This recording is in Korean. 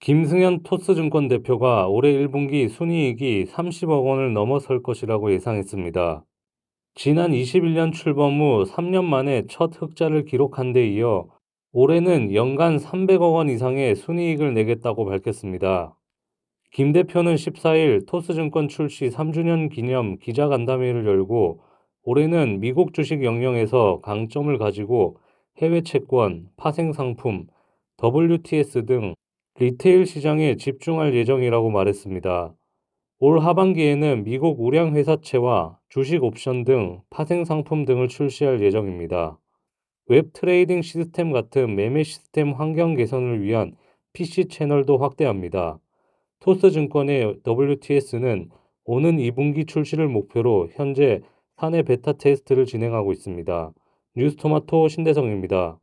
김승현 토스증권 대표가 올해 1분기 순이익이 30억 원을 넘어설 것이라고 예상했습니다. 지난 21년 출범 후 3년 만에 첫 흑자를 기록한 데 이어 올해는 연간 300억 원 이상의 순이익을 내겠다고 밝혔습니다. 김 대표는 14일 토스증권 출시 3주년 기념 기자간담회를 열고 올해는 미국 주식 영역에서 강점을 가지고 해외 채권, 파생상품, WTS 등 리테일 시장에 집중할 예정이라고 말했습니다. 올 하반기에는 미국 우량 회사채와 주식 옵션 등 파생 상품 등을 출시할 예정입니다. 웹 트레이딩 시스템 같은 매매 시스템 환경 개선을 위한 PC 채널도 확대합니다. 토스 증권의 WTS는 오는 2분기 출시를 목표로 현재 사내 베타 테스트를 진행하고 있습니다. 뉴스토마토 신대성입니다.